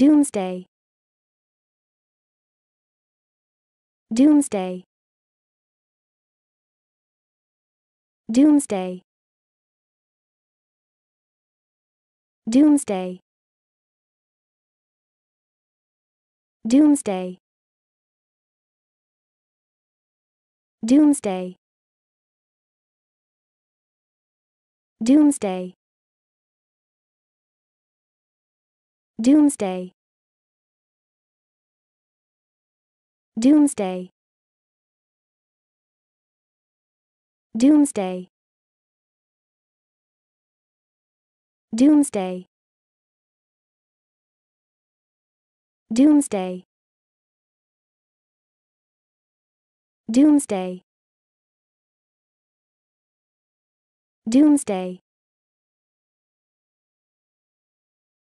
Doomsday Doomsday Doomsday Doomsday Doomsday Doomsday Doomsday Doomsday Doomsday Doomsday Doomsday Doomsday Doomsday Doomsday